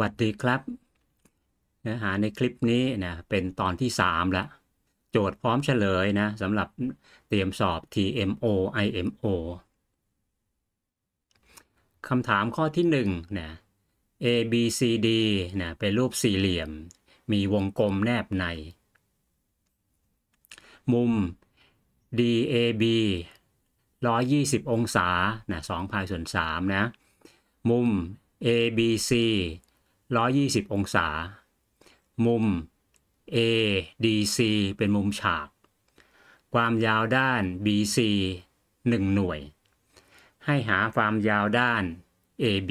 วัสดีครับเนื้อหาในคลิปนี้นะเป็นตอนที่3ละโจทย์พร้อมเฉลยนะสำหรับเตรียมสอบ TMO IMO คำถามข้อที่1นะ A B C D นะเป็นรูปสี่เหลี่ยม มีวงกลมแนบใน มุม DAB 120 องศานะ2พายส่วน3นะมุม ABC 120 องศา มุม ADC เป็นมุมฉาก ความยาวด้าน BC 1 หน่วย ให้หาความยาวด้าน AB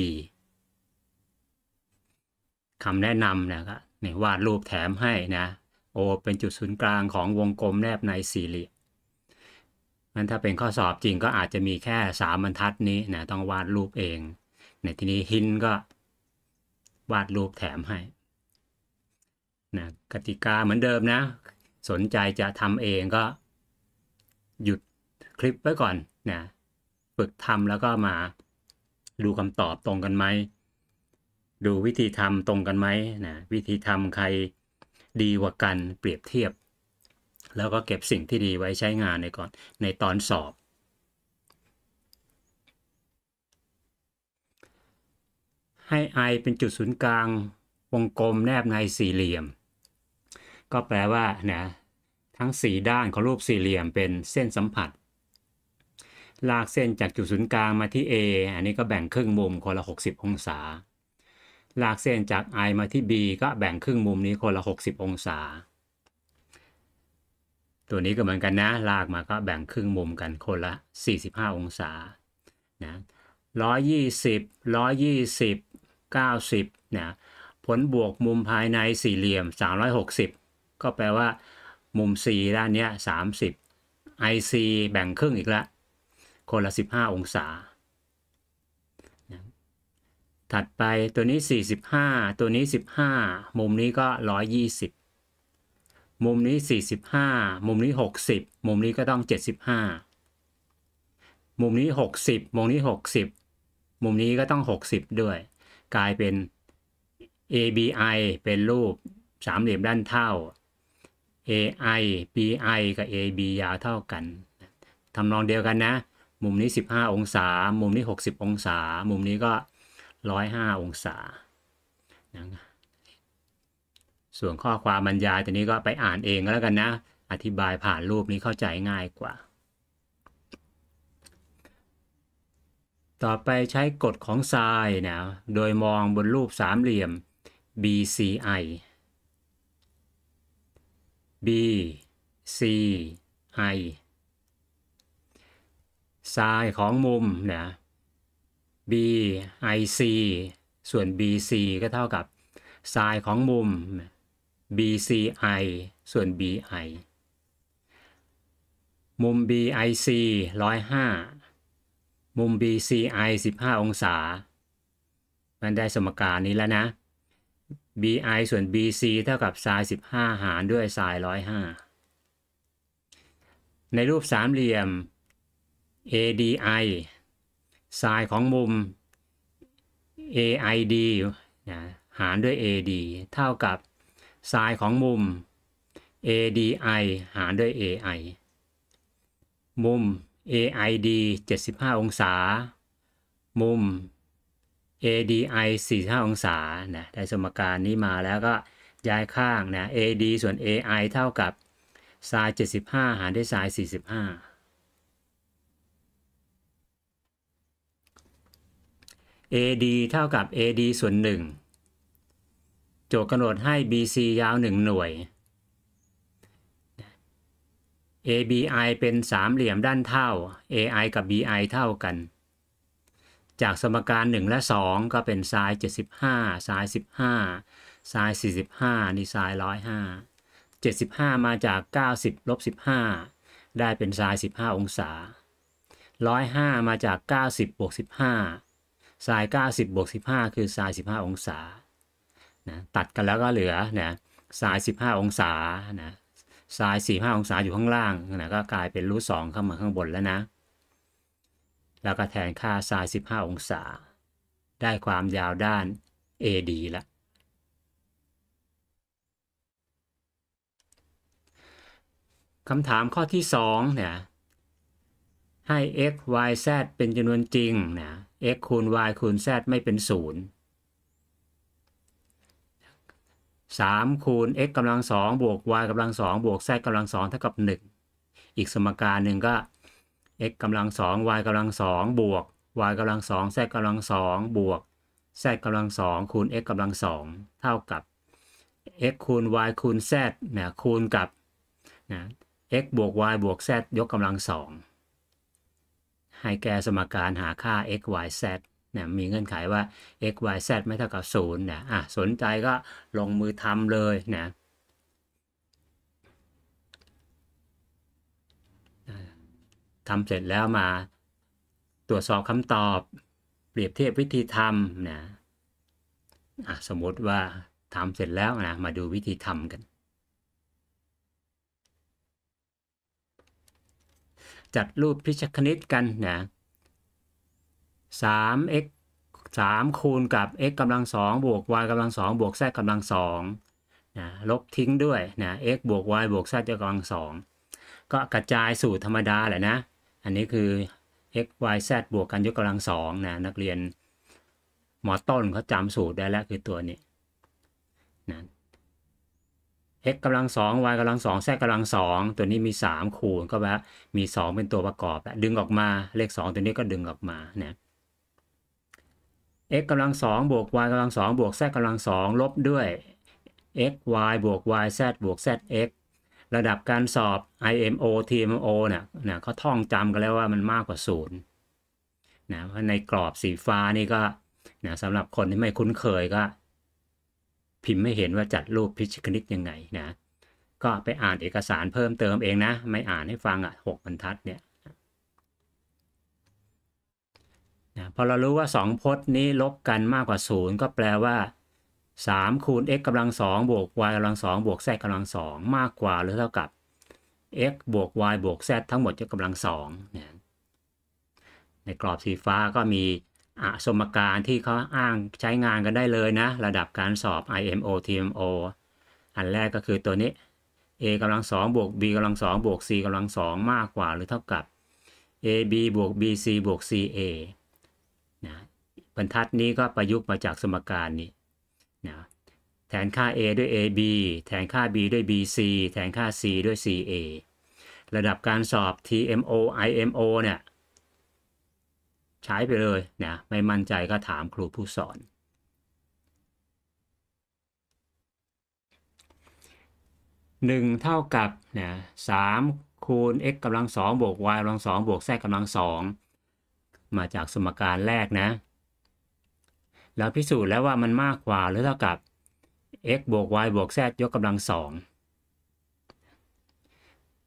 คำแนะนำนะครับนี่วาดรูปแถมให้นะโอเป็นจุดศูนย์กลางของวงกลมแนบในสี่เหลี่ยมมันถ้าเป็นข้อสอบจริงก็อาจจะมีแค่ 3 บรรทัดนี้นะต้องวาดรูปเอง ในที่นี้หินก็วาดรูปแถมให้นะกติกาเหมือนเดิมนะ สนใจจะทำเองก็ หยุดคลิปไว้ก่อน นะ ฝึกทำแล้วก็มาดูคำตอบตรงกันไหม ดูวิธีทำตรงกันไหมนะ วิธีทำใครดีกว่ากันเปรียบเทียบ แล้วก็เก็บสิ่งที่ดีไว้ใช้งานในก่อน ในตอนสอบให้ i เป็นจุดศูนย์กลางวงกลมแนบในสี่เหลี่ยม ก็แปลว่านะทั้งสี่ด้านของรูปสี่เหลี่ยมเป็นเส้นสัมผัส ลากเส้นจากจุดศูนย์กลางมาที่ A อันนี้ก็แบ่งครึ่งมุมคนละ60 องศาลากเส้นจาก I มาที่ B ก็แบ่งครึ่งมุมนี้คนละ60 องศา ตัวนี้ก็เหมือนกันนะ ลากมาก็แบ่งครึ่งมุมกันคนละ 45 องศานะ120 120 90นะผลบวกมุมภายในสี่เหลี่ยม360ก็แปลว่า มุม C ด้านนี้30 IC แบ่งครึ่งอีกละคนละ15 องศาถัดไปตัวนี้ 45 ตัวนี้ 15 มุมนี้ก็ 120 มุมนี้ 45 มุมนี้ 60 มุมนี้ก็ต้อง 75 มุมนี้ 60 มุมนี้ 60 มุมนี้ก็ต้อง 60 ด้วยกลายเป็น ABI เป็นรูป สามเหลี่ยมด้านเท่า AI BI กับ AB ยาวเท่ากัน ทำนองเดียวกันนะ มุมนี้ 15 องศา มุมนี้ 60 องศา มุมนี้ก็ 105 องศา ส่วนข้อความบรรยายตัวนี้ก็ไปอ่านเองแล้วกันนะ อธิบายผ่านรูปนี้เข้าใจง่ายกว่าต่อไปใช้กฎของไซน์นะ โดยมองบนรูปสามเหลี่ยม BCI BCI ไซน์ของมุมนะ BIC ส่วน BC ก็เท่ากับไซน์ของมุม BCI ส่วน BI มุม BIC 105มุม BCI 15 องศา มันได้สมการนี้แล้วนะ BI ส่วน BC เท่ากับไซ n ์15 หารด้วยไซ n ์105 ในรูปสามเหลี่ยม ADI ไซ n ์ของมุม AID นะหารด้วย AD เท่ากับไซ n ์ของมุม ADI หารด้วย AI มุม AID 75 องศา มุม ADI 45 องศานะได้สมการนี้มาแล้วก็ย้ายข้างนะ AD ส่วน AI เท่ากับ sin 75 หารด้วย sin 45 AD เท่ากับ AD ส่วน1โจทย์กำหนดให้ BC ยาว 1 หน่วย ABI เป็นสามเหลี่ยมด้านเท่า AI กับ BI เท่ากัน จากสมการ 1 และ 2 ก็เป็นไซส์75ไซส์15ไซส์45 นี่ไซด์105 75 มาจาก 90ลบ15 ได้เป็นไซส์15 องศา 105 มาจาก 90บวก15ไซด์90บวก15 คือไซส์15 องศานะตัดกันแล้วก็เหลือนะไซส์15 องศานะซ้าย4าองศาอยู่ข้างล่างนะก็กลายเป็นรูทสองเข้ามาข้างบนแล้วนะ แล้วก็แทนค่าซ้าย15 องศาได้ความยาวด้าน AD ละคำถามข้อที่ 2 เนี่ย ให้ x y z เป็นจำนวนจริงนะ x คูณ y คูณ z ไม่เป็นศูนย์3คูณ x กำลังสองบวก y กำลังสองบวก z กำลังสองเท่ากับ 1 อีกสมการหนึ่งก็ x กำลังสอง y กำลังสองบวก y กำลังสอง z กำลังสองบวก z กำลังสองคูณ x กำลังสองเท่ากับ x คูณ y คูณ z นะคูณกับนะ x บวก y บวก z ยกกำลังสองให้แกสมการหาค่า x y z นะมีเงื่อนไขว่า x y z ไม่เท่ากับ0นะอ่ะสนใจก็ลงมือทำเลยนะทำเสร็จแล้วมา ตรวจสอบคำตอบ เปรียบเทียบวิธีทำนะะสมมติว่าทำเสร็จแล้วนะมาดูวิธีทำกัน จัดรูปพิชคณิตกันนะ 3x 3คูณกับ x กำลังสองบวก y กำลังสองบวก z กำลังสองนะลบทิ้งด้วย นะ x บวก y บวก z กำลังสอง ก็กระจายสูตรธรรมดาแหละนะ อันนี้คือ x y z บวกกันยกกำลังสองนะนักเรียนหมอต้นเขาจำสูตรได้แล้วคือตัวนี้ นะ x กำลังสอง y กำลังสอง z กำลังสอง ตัวนี้มี 3 คูณก็แปลว่ามี 2 เป็นตัวประกอบดึงออกมาเลข 2 ตัวนี้ก็ดึงออกมานะ x กำลังสองบวก y กำลังสองบวก z กำลังสองลบด้วย x y บวก y z บวก z x ระดับการสอบ IMO TMO เนี่ยนยเขาท่องจำกันแล้วว่ามันมากกว่าศูนย์นะเพราะในกรอบสีฟ้านี่ก็นะสำหรับคนที่ไม่คุ้นเคยก็ พิมพ์ไม่เห็นว่าจัดรูปพิชคณิตยังไงนะ ก็ไปอ่านเอกสารเพิ่มเติมเองนะ ไม่อ่านให้ฟังอะ่ะ6บรรทัดเนี่ยนะพอเรารู้ว่า 2พจน์นี้ลบกันมากกว่า 0 ก็แปลว่า 3 คูณ x กำลัง 2 บวก y กำลัง2บวก z กำลัง2มากกว่า หรือเท่ากับ x บวก y บวก z ทั้งหมดยกกำลัง2นะในกรอบสีฟ้าก็มีอสมการที่เขาอ้างใช้งานกันได้เลยนะ ระดับการสอบ IMO TMO อันแรกก็คือตัวนี้ a กำลังสองบวก b กำลังสองบวก c กำลังสองมากกว่า หรือเท่ากับ ab บวก bc บวก ca นะบรรทัดนี้ก็ประยุกต์มาจากสมการนี้นะ แทนค่า a ด้วย ab แทนค่า b ด้วย bc แทนค่า c ด้วย ca ระดับการสอบ tmo imo เนี่ยใช้ไปเลยนะ ไม่มั่นใจก็ถามครูผู้สอนหนึ่งเท่ากับนะสามคูณ x กำลังสองบวก y กำลังสองบวก z กำลังสองมาจากสมการแรกนะเราพิสูจน์แล้วว่ามันมากกว่าหรือเท่ากับ x บวก y บวก z ยกกำลังสอง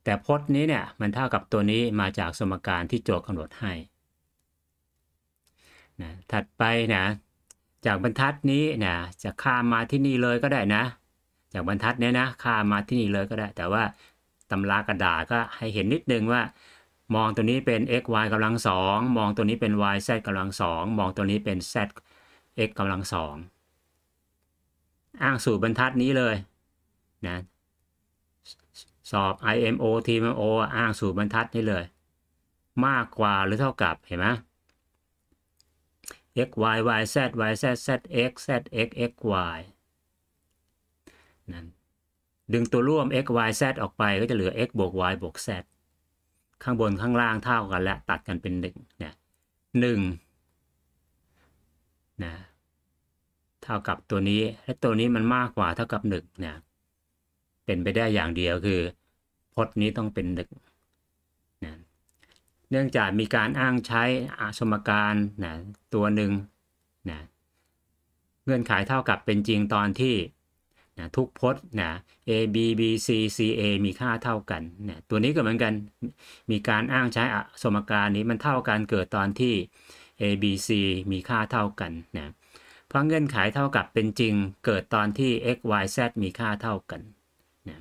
แต่พจน์นี้เนี่ยมันเท่ากับตัวนี้มาจากสมการที่โจทย์กำหนดให้นะถัดไปนะ จากบรรทัดนี้นะจะข้ามมาที่นี่เลยก็ได้นะ จากบรรทัดนี้นะข้ามมาที่นี่เลยก็ได้ แต่ว่าตำรากระดาษก็ให้เห็นนิดนึงว่ามองตัวนี้เป็น x y กำลังสอง มองตัวนี้เป็น y z กำลังสอง มองตัวนี้เป็น z x กำลังสอง อ้างสูตรบรรทัดนี้เลย นะ สอบ IMO TMO อ้างสูตรบรรทัดนี้เลย มากกว่าหรือเท่ากับ เห็นไหม x y y z y z z x z x x y นั้นดึงตัวร่วม x y z ออกไปก็จะเหลือ x บวก y บวก z ข้างบนข้างล่างเท่ากันและตัดกันเป็นหนึ่งเนี่ยหนึ่งนะเท่ากับตัวนี้และตัวนี้มันมากกว่าเท่ากับหนึ่งเนี่ยเป็นไปได้อย่างเดียวคือพจน์นี้ต้องเป็นหนึ่งนะเนื่องจากมีการอ้างใช้อสมการนะตัวหนึ่งนะเงื่อนไขเท่ากับเป็นจริงตอนที่นะทุกพจน์นะ a b b c c a มีค่าเท่ากันนะตัวนี้ก็เหมือนกัน มีการอ้างใช้สมการนี้มันเท่ากันเกิดตอนที่ a b c มีค่าเท่ากันนะเพราะเงื่อนไขเท่ากับเป็นจริง เกิดตอนที่ x y z มีค่าเท่ากันนะ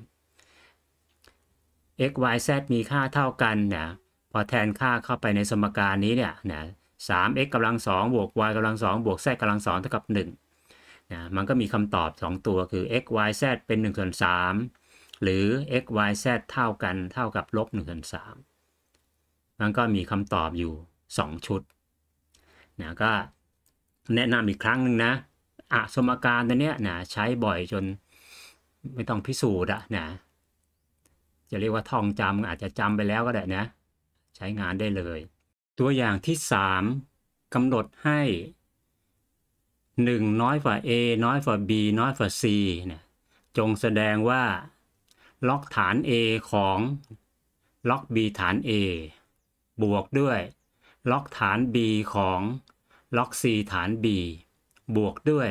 x y z มีค่าเท่ากันนะพอแทนค่าเข้าไปในสมการนี้เนี่ยนะสาม x กำลังสองบวก y กำลังสองบวก z กำลังสอง เท่ากับหนึ่งนะมันก็มีคำตอบ 2 ตัว คือ x y z เป็น1ส่วน3หรือ x y z เท่ากันเท่ากับลบ1ส่วน3มันก็มีคำตอบอยู่ 2 ชุดนะก็แนะนำอีกครั้งหนึ่งนะอะสมการตัวเนี้ยนะใช้บ่อยจนไม่ต้องพิสูจน์อะนะจะเรียกว่าท่องจำอาจจะจำไปแล้วก็ได้นะ ใช้งานได้เลย ตัวอย่างที่ 3 กำหนดให้1 น้อยกว่า a น้อยกว่า b น้อยกว่า c เนี่ย จงแสดงว่าล็อกฐาน a ของล็อก b ฐาน a บวกด้วยล็อกฐาน b ของล็อก c ฐาน b บวกด้วย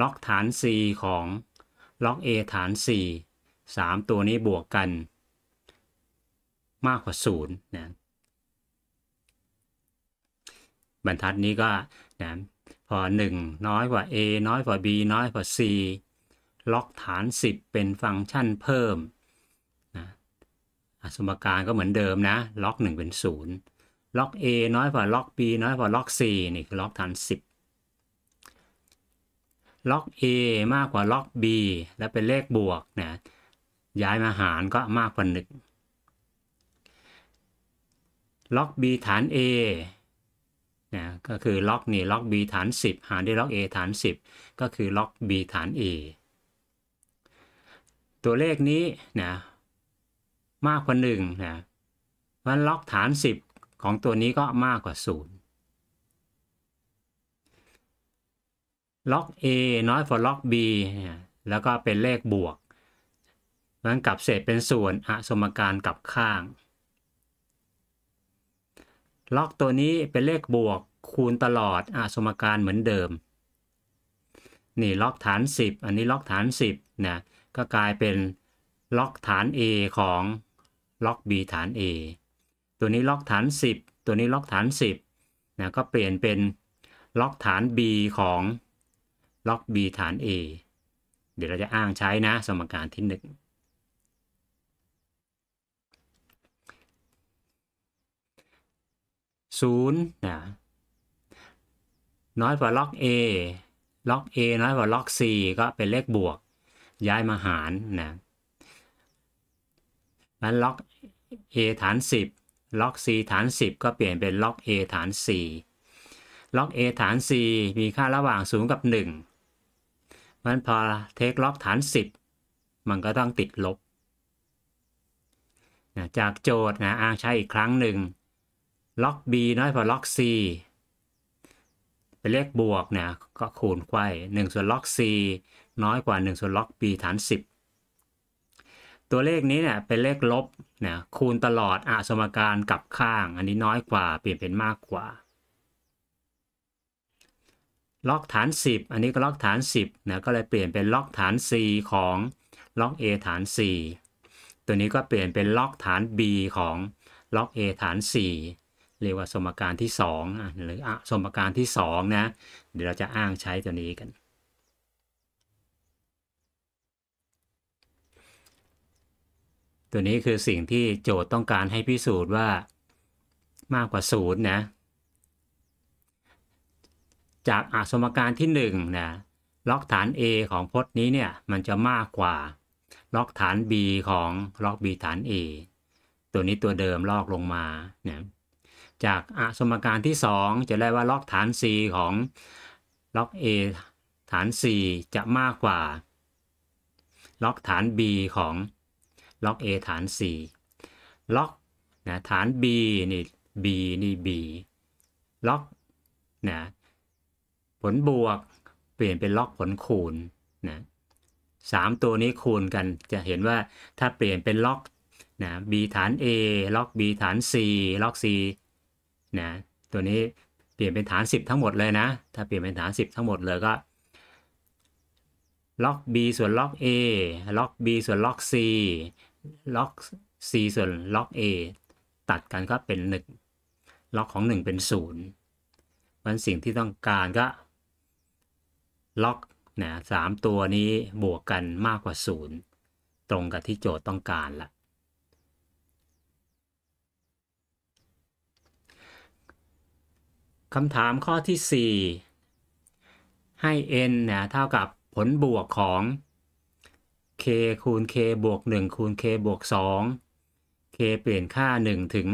ล็อกฐาน c ของล็อก a ฐาน c 3 ตัวนี้บวกกัน มากกว่า0นะบรรทัดนี้ก็นะพอ1น้อยกว่า a น้อยกว่า b น้อยกว่า c ล็อกฐาน 10 เป็นฟังก์ชันเพิ่มนะสมการก็เหมือนเดิมนะล็อก1เป็น0ล็อก a น้อยกว่าล็อก b น้อยกว่าล็อก c นี่คือล็อกฐาน 10ล็อก a มากกว่าล็อก b และเป็นเลขบวกนะย้ายมาหารก็มากกว่า1ล็อก b ฐาน a นะก็คือล็อกนี่ล็อก b ฐาน 10 หารด้วยล็อก a ฐาน 10 ก็คือล็อก b ฐาน a ตัวเลขนี้นะมากกว่า1นะมันล็อกฐาน 10 ของตัวนี้ก็มากกว่า0ล็อก a น้อยกว่าล็อก b แล้วก็เป็นเลขบวกมันกลับเศษเป็นส่วนอสมการกลับข้างล็อกตัวนี้เป็นเลขบวกคูณตลอดอสมการเหมือนเดิม นี่ล็อกฐาน 10 อันนี้ล็อกฐาน 10นะก็กลายเป็นล็อกฐาน A ของล็อก B ฐาน A ตัวนี้ล็อกฐาน 10 ตัวนี้ล็อกฐาน 10นะก็เปลี่ยนเป็นล็อกฐาน B ของล็อก B ฐาน A เดี๋ยวเราจะอ้างใช้นะสมการที่1 0นะน้อยกว่าล็อก A ล็อก A น้อยกว่าล็อก C ก็เป็นเลขบวก ย้ายมาหารนะนั้นล็อก A ฐาน 10ล็อก C ฐาน 10 ก็เปลี่ยนเป็นล็อก A ฐาน4ล็อก A ฐาน C มีค่าระหว่าง 0 กับ1มันพอเทคล็อกฐาน 10 มันก็ต้องติดลบนะจากโจทย์นะอ้างใช้อีกครั้งหนึ่งล็อก b น้อยกว่าล็อก c เป็นเลขบวกเนี่ย ก็คูณไขว้ 1 ส่วนล็อก c น้อยกว่า 1 ส่วนล็อก b ฐาน 10 ตัวเลขนี้เนี่ยเป็นเลขลบ เนี่ยคูณตลอดอาสมการกลับข้าง อันนี้น้อยกว่าเปลี่ยนเป็นมากกว่าล็อกฐาน 10 อันนี้ก็ล็อกฐาน 10นะก็เลยเปลี่ยนเป็นล็อกฐาน c ของล็อก a ฐาน4ตัวนี้ก็เปลี่ยนเป็นล็อกฐาน b ของล็อก a ฐาน4เรียกว่าสมการที่สองหรืออสมการที่สองนะเดี๋ยวเราจะอ้างใช้ตัวนี้กัน ตัวนี้คือสิ่งที่โจทย์ต้องการให้พิสูจน์ว่ามากกว่าศูนย์นะจากอสมการที่1นะล็อกฐาน A ของพจน์นี้เนี่ยมันจะมากกว่าล็อกฐาน B ของล็อก B ฐาน A ตัวนี้ตัวเดิมลอกลงมาเนี่ยจากอสมการที่ 2 จะได้ว่าล็อกฐาน c ของล็อก a ฐาน c จะมากกว่า ล็อกฐาน b ของล็อก a ฐาน c ล็อกนะฐาน b นี่ b นี่ b ล็อกนะผลบวกเปลี่ยนเป็นล็อกผลคูณนะสามตัวนี้คูณกันจะเห็นว่าถ้าเปลี่ยนเป็นล็อกนะ b ฐาน a ล็อก b ฐาน c ล็อก c นะตัวนี้เปลี่ยนเป็นฐาน 10 ทั้งหมดเลยนะ ถ้าเปลี่ยนเป็นฐาน 10 ทั้งหมดเลยก็ล็อก b ส่วนล็อก a ล็อก b ส่วนล็อก c ล็อก c ส่วนล็อก a ตัดกันก็เป็น1ล็อกของ 1 เป็น0มันสิ่งที่ต้องการก็ล็อกนะสามตัวนี้บวกกันมากกว่า 0 ตรงกับที่โจทย์ต้องการละคำถามข้อที่ 4 ให้ n เนี่ยเท่ากับผลบวกของ k คูณ k บวก 1 คูณ k บวก 2 k เปลี่ยนค่า 1 ถึง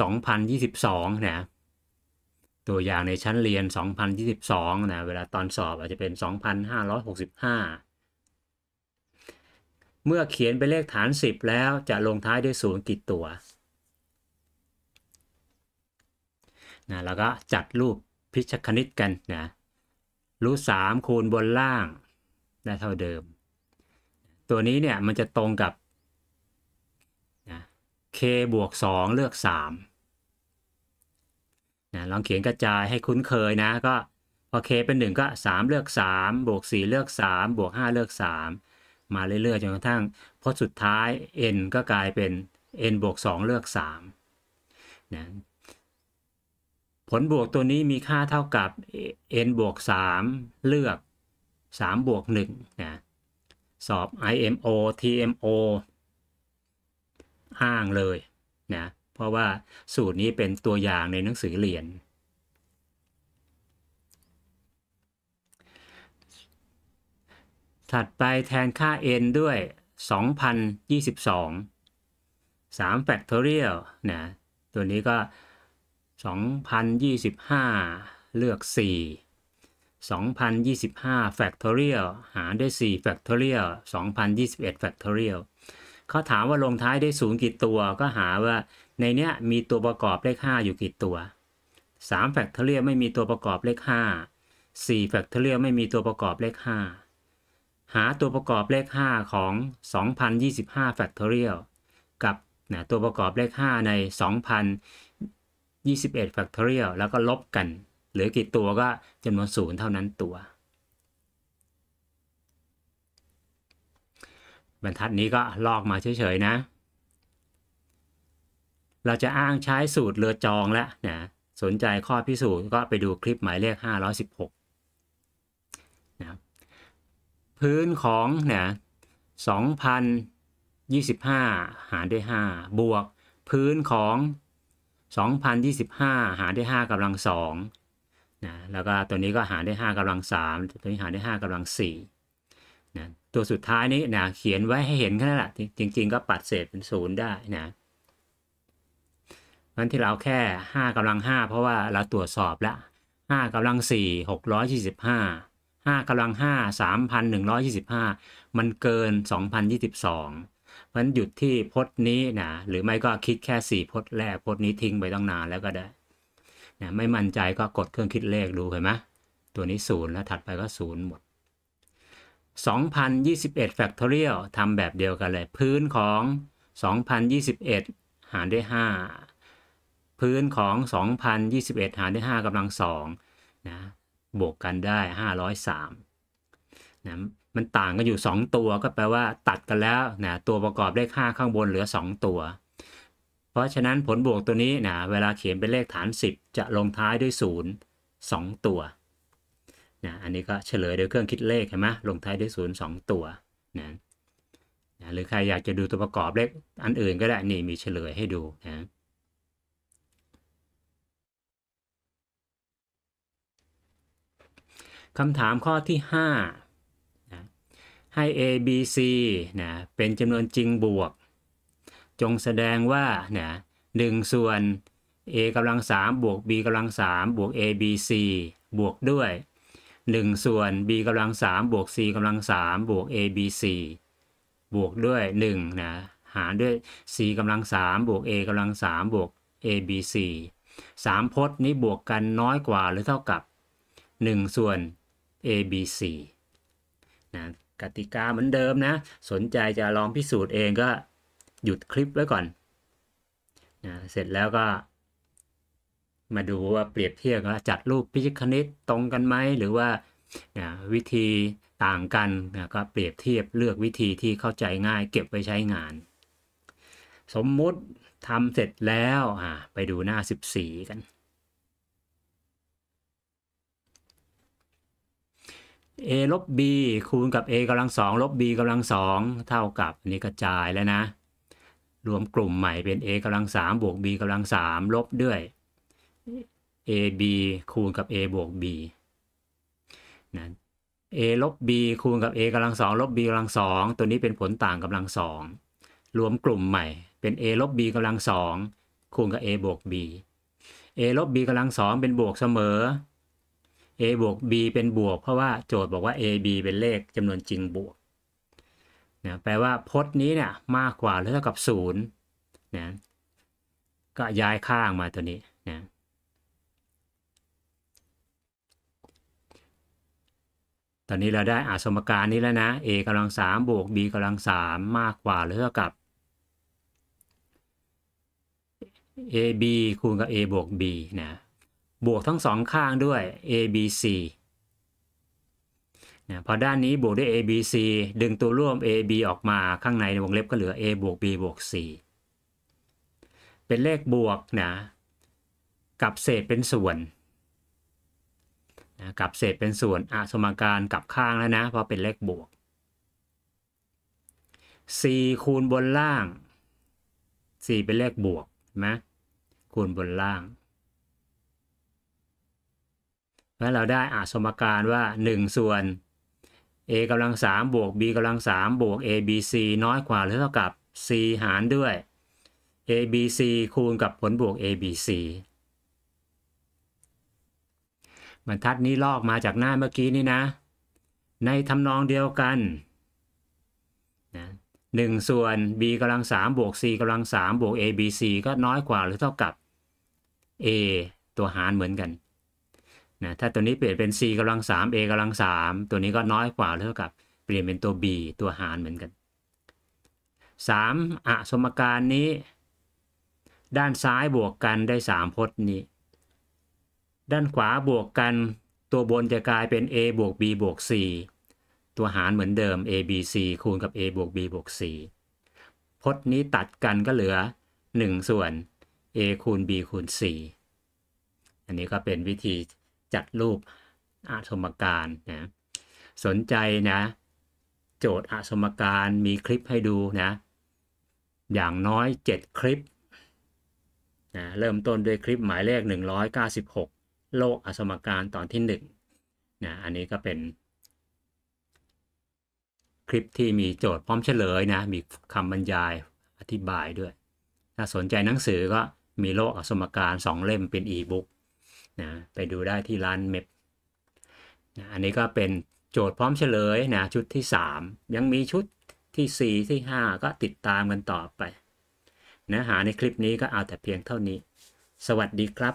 2022 นะ ตัวอย่างในชั้นเรียน 2022 นะ เวลาตอนสอบอาจจะเป็น 2565 เมื่อเขียนเป็นเลขฐาน 10 แล้วจะลงท้ายด้วย0กี่ตัวนะแล้วก็จัดรูปพิชคณิตกันนะรูสามคูณบนล่างได้เท่าเดิม ตัวนี้เนี่ยมันจะตรงกับนะ k บวก 2 เลือก3นะลองเขียนกระจายให้คุ้นเคยนะก็พอ k เป็น 1 ก็ 3 เลือก 3 บวก 4 เลือก 3 บวก 5 เลือก 3 มาเรื่อยๆจนกระทั่งพอสุดท้าย n ก็กลายเป็น n บวก 2 เลือก3นะผลบวกตัวนี้มีค่าเท่ากับ n บวก3เลือก3บวก1นะ สอบ IMO TMO อ้างเลย นะ เพราะว่าสูตรนี้เป็นตัวอย่างในหนังสือเรียนถัดไปแทนค่า n ด้วย 2022 3 factorial นะ ตัวนี้ก็2025 เลือก 4 2025 factorial หารด้วย 4 factorial 2021 factorial เขาถามว่าลงท้ายได้นย0กี่ตัวก็หาว่าในเนี้ยมีตัวประกอบเลข 5 อยู่กี่ตัว 3 factorial ไม่มีตัวประกอบเลข 5 4 factorial ไม่มีตัวประกอบเลข 5 หาตัวประกอบเลข 5 ของ 2025 factorial กับนะตัวประกอบเลข 5 ใน 2,000 21 factorial แล้วก็ลบกันเหลือกี่ตัวก็จำนวนศูนย์เท่านั้นตัว บรรทัดนี้ก็ลอกมาเฉยๆนะ เราจะอ้างใช้สูตรเรือจองแล้วนะสนใจข้อพิสูจน์ก็ไปดูคลิปหมายเลข516นะพื้นของนะ2025 หารด้วย 5 บวกพื้นของ2025 หารด้วย5กำลัง2นะแล้วก็ตัวนี้ก็หารด้วย5กำลัง 3 ตัวนี้หารด้วย5กำลัง4นะตัวสุดท้ายนี้นะเขียนไว้ให้เห็นแค่นั้นแหละจริงๆ ก็ปัดเศษเป็นศูนย์ได้นะมันที่เราแค่5กำลัง5เพราะว่าเราตรวจสอบแล้ว5กำลัง 4 625 5กำลัง 5 3,125 มันเกิน 2,022มันหยุดที่พจน์นี้นะหรือไม่ก็คิดแค่ 4 พจน์แรกพจน์นี้ทิ้งไปตั้งนานแล้วก็ได้นะไม่มั่นใจก็กดเครื่องคิดเลขดูเห็นไหมตัวนี้ศูนย์แล้วถัดไปก็ศูนย์หมด 2021 factorial ทำแบบเดียวกันเลย พื้นของ 2021 หารด้วย 5 พื้นของ 2021 หารด้วย5กำลัง2นะบวกกันได้ 503นะมันต่างกันอยู่ 2 ตัวก็แปลว่าตัดกันแล้วนะตัวประกอบเลขาข้างบนเหลือ 2 ตัว เพราะฉะนั้นผลบวก ตัวนี้นะเวลาเขียนเป็นเลขฐาน 10 จะลงท้ายด้วย 0 2 ตัวนะอันนี้ก็เฉลยโดยเครื่องคิดเลขเห็นไหมลงท้ายด้วย0 2 ตัวนะนะหรือใครอยากจะดูตัวประกอบเลขอันอื่นก็ได้ นี่มีเฉลยให้ดูนะคำถามข้อที่ 5ให้ a b c นะเป็นจำนวนจริงบวก จงแสดงว่านะหนึ่งส่วน a กำลังสามบวก b กำลังสามบวก a b c บวกด้วย1ส่วน b กำลังสามบวก c กำลังสามบวก a b c บวกด้วย1นะหารด้วย c กำลังสามบวก a กำลังสามบวก a b c สามพจน์นี้บวกกันน้อยกว่าหรือเท่ากับ1ส่วน a b c นะกติกาเหมือนเดิมนะสนใจจะลองพิสูจน์เองก็หยุดคลิปไว้ก่อนนะเสร็จแล้วก็ มาดูว่าเปรียบเทียบว่าจัดรูปพิจิตคณิตตรงกันไหม หรือว่านะวิธีต่างกันนะก็เปรียบเทียบเลือกวิธีที่เข้าใจง่ายเก็บไว้ใช้งาน สมมุติทำเสร็จแล้วไปดูหน้า 14 กัน a ลบ b คูณกับ a กำลังสองลบ b กำลังสองเท่ากับนี่กระจายแล้วนะ รวมกลุ่มใหม่เป็น a กำลังสามบวก b กำลังสามลบด้วย ab คูณกับ a บวก b นะ a ลบ b คูณกับ a กำลังสองลบ b กำลังสองตัวนี้เป็นผลต่างกำลังสองรวมกลุ่มใหม่เป็น a ลบ b กำลังสองคูณกับ a บวก b a ลบ b กำลังสองเป็นบวกเสมอ a บวก b เป็นบวก เพราะว่าโจทย์บอกว่า a b เป็นเลขจำนวนจริงบวกนะแปลว่าพจน์นี้เนี่ยมากกว่าหรือเท่ากับ0นะก็ย้ายข้างมาตัวนี้นะตอนนี้เราได้อาสมการนี้แล้วนะ a กำลัง 3 บวก b กำลัง 3 มากกว่าหรือเท่ากับ ab คูณกับ a บวก b นะบวกทั้งสองข้างด้วย ABC นะพอด้านนี้บวกด้วย ABC ดึงตัวร่วม AB ออกมาข้างในในวงเล็บก็เหลือ A บวก B บวก C เป็นเลขบวกนะกับเศษเป็นส่วนนะกับเศษเป็นส่วนอสมการกับข้างแล้วนะ เพราะเป็นเลขบวก C คูณบนล่าง C เป็นเลขบวกนะคูณบนล่างงั้นเราได้อาสมการว่า 1 ส่วน a กำลัง3บวก b กำลัง3บวก abc น้อยกว่าหรือเท่ากับ c หารด้วย abc คูณกับผลบวก abc บรรทัดนี้ลอกมาจากหน้าเมื่อกี้นี่นะ ในทำนองเดียวกันนะหนึ่งส่วน b กำลังสามบวก c กำลังสามบวก abc ก็น้อยกว่าหรือเท่ากับ a ตัวหารเหมือนกันนะถ้าตัวนี้เปลี่ยนเป็น c กำลัง 3a กำลัง 3 ตัวนี้ก็น้อยกว่าเท่ากับเปลี่ยนเป็นตัว b ตัวหารเหมือนกัน 3. อสมการนี้ ด้านซ้ายบวกกันได้ 3 พจน์นี้ ด้านขวาบวกกันตัวบนจะกลายเป็น a บวก b บวก c ตัวหารเหมือนเดิม a b c คูณกับ a บวก b บวก c พจน์นี้ตัดกันก็เหลือ 1 ส่วน a คูณ b คูณ c อันนี้ก็เป็นวิธีจัดรูปอาสมการนะสนใจนะโจทย์อาสมการมีคลิปให้ดูนะอย่างน้อย 7 คลิปนะเริ่มต้นด้วยคลิปหมายเลข196 โลกอาสมการตอนที่1นะอันนี้ก็เป็น คลิปที่มีโจทย์พร้อมเฉลยนะมีคำบรรยายอธิบายด้วย ถ้าสนใจหนังสือก็มีโลกอาสมการ 2 เล่มเป็นอีบุ๊กนะไปดูได้ที่ร้านเมพอันนี้ก็เป็นโจทย์พร้อมเฉลยนะชุดที่ 3 ยังมีชุดที่ 4 ที่ 5 ก็ติดตามกันต่อไปเนื้อหาในคลิปนี้ก็เอาแต่เพียงเท่านี้ สวัสดีครับ